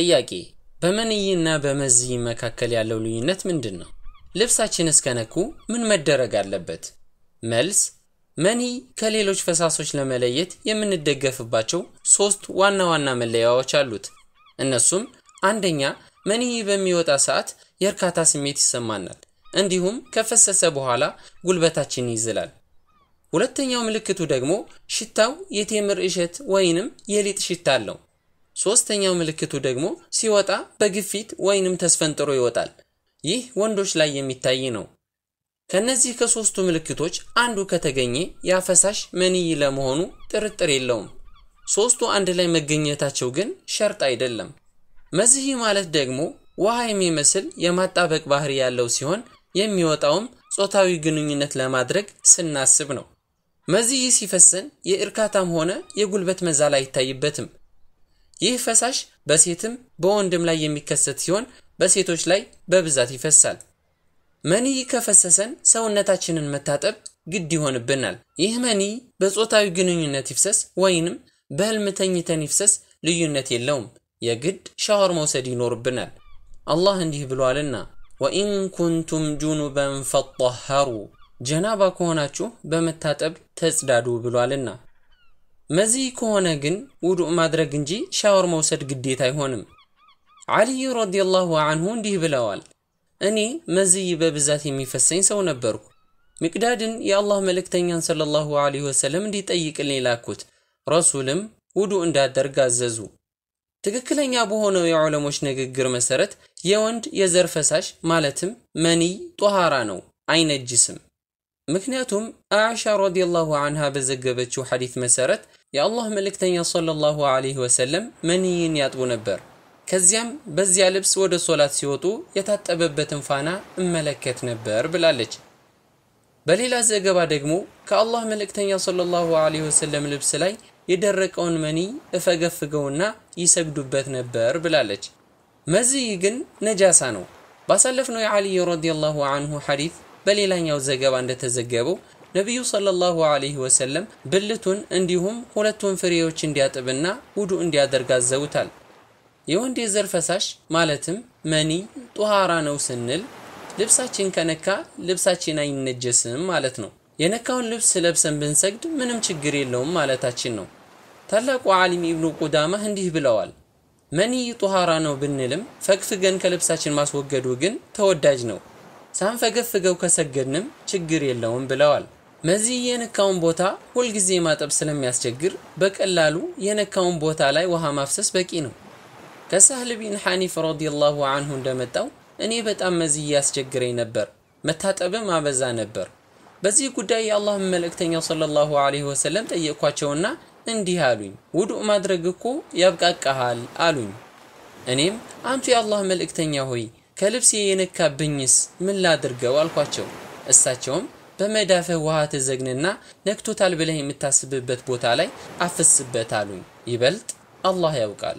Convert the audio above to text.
ጥያቄ በመንይና በመዝይ መካከል ያለው ልዩነት ምንድን ነው? ልብሳችን እስከነኩ ምን መደረግ አለበት? መልስ መንይ ከሌሎች ፈሳሶች ለመለየት የምንደገፍባቸው ሶስት ዋና ዋና መለያዎች አሉት። እነሱም አንደኛ መንይ በሚወጣ ሰዓት የእርካታ ስሜት ይሰማናል፣ እንዲሁም ከፈሰሰ በኋላ ጉልበታችን ይዝላል። ሁለተኛው ምልክቱ ደግሞ ሽታው የቴምር እሸት ወይንም የሊጥ ሽታ አለው። ሶስተኛው ምልክቱ ደግሞ ሲወጣ በግፊት ወይንም ተስፈንጥሮ ይወጣል። ይህ ወንዶች ላይ የሚታይ ነው። ከነዚህ ከሶስቱ ምልክቶች አንዱ ከተገኘ ያፈሳሽ መንይ ለመሆኑ ጥርጥር የለውም። ሶስቱ አንድ ላይ መገኘታቸው ግን ሸርጥ አይደለም። መዚህ ማለት ደግሞ ውሃ የሚመስል የማጣበቅ ባህሪ ያለው ሲሆን የሚወጣውም ጾታዊ ግንኙነት ለማድረግ ስናስብ ነው። መዚህ ሲፈሰን የእርካታም ሆነ የጉልበት መዛል አይታይበትም። ይህ ፈሳሽ በሴትም በወንድም ላይ የሚከሰት ሲሆን በሴቶች ላይ በብዛት ይፈሳል። መኒ ከፈሰሰን ሰውነታችንን መታጠብ ግድ ይሆንብናል። ይህ መኒ በጾታዊ ግንኙነት ይፍሰስ ወይንም በህልም ተኝተን ይፍሰስ ልዩነት የለውም። የግድ ሻወር መውሰድ ይኖርብናል። አላህ እንዲህ ብሏልና ወኢን ኩንቱም ጁኑበን ፈጠሀሩ ጀናባ ከሆናችሁ በመታጠብ ተጽዳዱ ብሏልና መዚህ ከሆነ ግን ውዱእ ማድረግ እንጂ ሻወር መውሰድ ግዴታ አይሆንም። ዓሊይ ረዲየላሁ አንሁ እንዲህ ብለዋል፣ እኔ መዝይ በብዛት የሚፈሰኝ ሰው ነበርኩ። ሚቅዳድን የአላህ መልእክተኛን ሰለላሁ ዐለይሂ ወሰለም እንዲጠይቅልኝ ላኩት። ረሱልም ውዱእ እንዳደርግ አዘዙ። ትክክለኛ በሆነው የዑለሞች ንግግር መሰረት የወንድ የዘር ፈሳሽ ማለትም መኒይ ጦሃራ ነው፣ አይነጅስም። ምክንያቱም አዕሻ ረዲየላሁ አንሃ በዘገበችው ሐዲት መሰረት የአላህ መልእክተኛ ሰለላሁ ዐለይሂ ወሰለም መንይን ያጥቡ ነበር። ከዚያም በዚያ ልብስ ወደ ሶላት ሲወጡ የታጠበበትን ፋና እመለከት ነበር ብላለች። በሌላ ዘገባ ደግሞ ከአላህ መልእክተኛ ሰለላሁ ዐለይሂ ወሰለም ልብስ ላይ የደረቀውን መኒ እፈገፍገውና ይሰግዱበት ነበር ብላለች። መዝይ ግን ነጃሳ ነው። ባሳለፍነው የዓሊ ረዲየላሁ አንሁ ሐዲት በሌላኛው ዘገባ እንደተዘገበው ነቢዩ ሰለላሁ ዐለይሂ ወሰለም ብልቱን እንዲሁም ሁለቱን ፍሬዎች እንዲያጥብና ውዱ እንዲያደርግ አዘውታል። የወንድ የዘር ፈሳሽ ማለትም መኒ ጡሃራ ነው ስንል ልብሳችን ከነካ ልብሳችን አይነጀስም ማለት ነው። የነካውን ልብስ ለብሰን ብንሰግድ ምንም ችግር የለውም ማለታችን ነው። ታላቁ ዓሊም ኢብኑ ቁዳማ እንዲህ ብለዋል። መኒ ጡሃራ ነው ብንልም ፈግፍገን ከልብሳችን ማስወገዱ ግን ተወዳጅ ነው። ሳንፈገፍገው ከሰገድንም ችግር የለውም ብለዋል። መዚህ የነካውን ቦታ ሁልጊዜ ማጠብ ስለሚያስቸግር በቀላሉ የነካውን ቦታ ላይ ውሃ ማፍሰስ በቂ ነው። ከሳህል ቢን ሐኒፍ ረዲየላሁ አንሁ እንደመጣው እኔ በጣም መዚህ እያስቸግረኝ ነበር፣ መታጠብም አበዛ ነበር። በዚህ ጉዳይ የአላህ መልእክተኛ ሰለላሁ ዐለይሂ ወሰለም ጠየቅኳቸውና እንዲህ አሉኝ፣ ውዱእ ማድረግ እኮ ያብቃቃሃል አሉኝ። እኔም አንቱ የአላህ መልእክተኛ ሆይ ከልብሴ የነካብኝስ ምን ላድርገው አልኳቸው። እሳቸውም በመዳፈ ውሃ ተዘግንና ነክቶታል ብለህ የምታስብበት ቦታ ላይ አፍስበት አሉኝ። ይበልጥ አላህ ያውቃል።